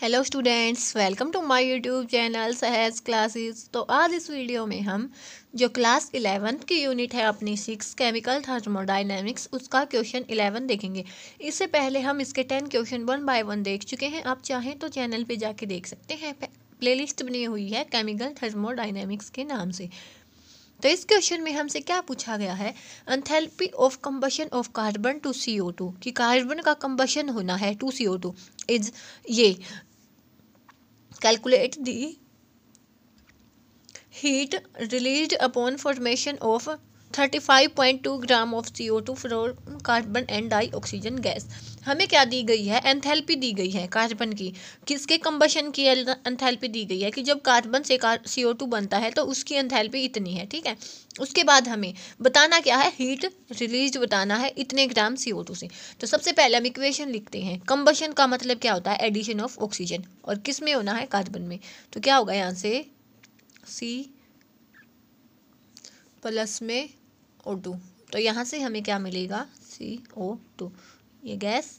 hello students welcome to my YouTube channel Sahaj classes तो आज इस वीडियो में हम जो क्लास इलेवंथ की यूनिट है अपनी सिक्स केमिकल थर्मोडाइनमिक्स उसका क्वेश्चन इलेवन देखेंगे इससे पहले हम इसके ten question one by one देख चुके हैं आप चाहें तो चैनल पे जाके देख सकते हैं प्लेलिस्ट बनी हुई है केमिकल थर्मोडाइनमिक्स के नाम से तो इस क्वेश्चन में हमसे क्या पूछा गया है enthalpy of combustion of carbon to C O two कि कार्बन का कम्बशन होना है to C O two is ये calculate the heat release upon formation of 35.2 gram of C O two from carbon and dioxygen gas हमें क्या दी गई है enthalpy दी गई है कार्बन की किसके कंबशन की एंथैल्पी दी गई है कि जब कार्बन से सी ओ टू बनता है तो उसकी एंथैल्पी इतनी है ठीक है उसके बाद हमें बताना क्या है हीट रिलीज बताना है इतने ग्राम सी ओ टू से तो सबसे पहले हम इक्वेशन लिखते हैं कंबशन का मतलब क्या होता है एडिशन ऑफ ऑक्सीजन और किस में होना है कार्बन में तो क्या होगा यहाँ से सी प्लस में ओ टू तो यहाँ से हमें क्या मिलेगा सी ओ टू ये गैस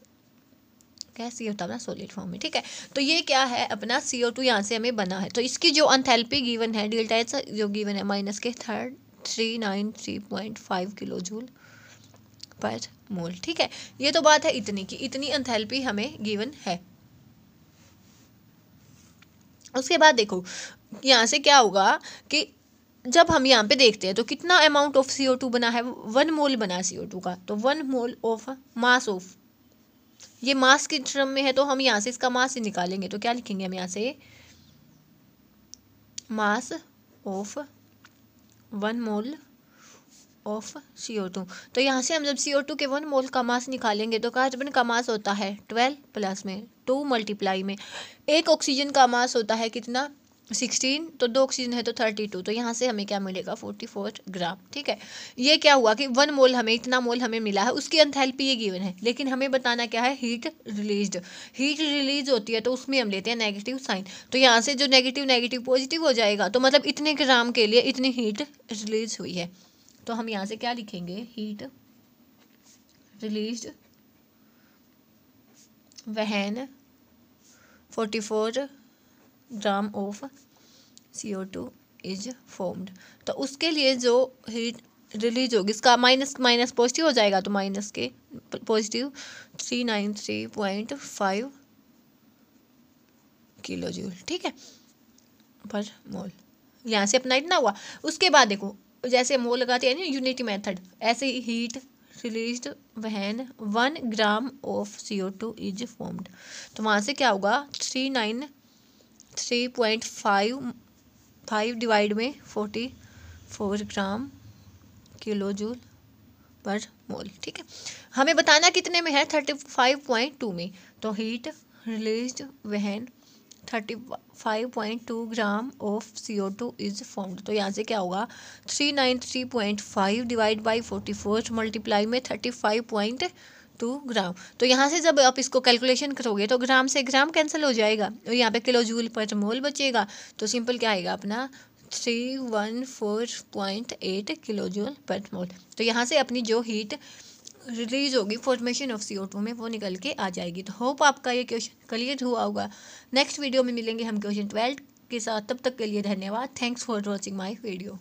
गैस ये होता है अपना सोलिड फॉर्म में ठीक है तो ये क्या है अपना सी ओ टू यहाँ से हमें बना है तो इसकी जो अनथेल्पी गिवन है डेल्टा एच जो गिवन है माइनस के third three nine three point five kilo joule per mole ठीक है ये तो बात है इतनी की इतनी अनथेल्पी हमें गिवन है उसके बाद देखो यहाँ से क्या होगा कि जब हम यहाँ पे देखते हैं तो कितना अमाउंट ऑफ सी बना है वन मोल बना सी टू का तो one mole of mass of ये मास के टर्म में है तो हम यहाँ से इसका मास ही निकालेंगे तो क्या लिखेंगे हम यहाँ से mass of one mole of C O two तो यहाँ से हम जब सी ओ टू के वन मोल का मास निकालेंगे तो कार्बन का मास होता है ट्वेल्व प्लस में टू मल्टीप्लाई में एक ऑक्सीजन का मास होता है कितना सिक्सटीन तो दो ऑक्सीजन है तो थर्टी टू तो यहाँ से हमें क्या मिलेगा फोर्टी फोर ग्राम ठीक है ये क्या हुआ कि वन मोल हमें इतना मोल हमें मिला है उसकी अंथैल्पी ये गिवन है लेकिन हमें बताना क्या है हीट रिलीज हीट रिलीज होती है तो उसमें हम लेते हैं नेगेटिव साइन तो यहाँ से जो नेगेटिव नेगेटिव पॉजिटिव हो जाएगा तो मतलब इतने ग्राम के लिए इतनी हीट रिलीज हुई है तो हम यहाँ से क्या लिखेंगे heat release when forty four gram of C O two is formed तो उसके लिए जो हीट रिलीज होगी इसका माइनस माइनस पॉजिटिव हो जाएगा तो माइनस के positive three nine three point five kilo joule ठीक है पर मोल यहाँ से अपना इतना हुआ उसके बाद देखो जैसे मोल लगाते हैं ना यूनिटी मेथड ऐसे ही heat release when one gram of C O two is formed तो वहाँ से क्या होगा three nine three point five five divide में forty four gram kilo joule per mole ठीक है हमें बताना कितने में है थर्टी फाइव पॉइंट टू में तो heat release when thirty five point two gram of C O two is formed तो यहाँ से क्या होगा three nine three point five divide by forty four multiply में thirty five point two gram तो यहाँ से जब आप इसको कैलकुलेशन करोगे तो ग्राम से ग्राम कैंसिल हो जाएगा और यहाँ पे किलो जूल पर मोल बचेगा तो सिंपल क्या आएगा अपना three one four point eight kilo joule per mole तो यहाँ से अपनी जो हीट रिलीज होगी फॉर्मेशन ऑफ सी में वो निकल के आ जाएगी तो होप आपका ये क्वेश्चन क्लियर हुआ होगा नेक्स्ट वीडियो में मिलेंगे हम क्वेश्चन ट्वेल्थ के साथ तब तक के लिए धन्यवाद thanks for watching my video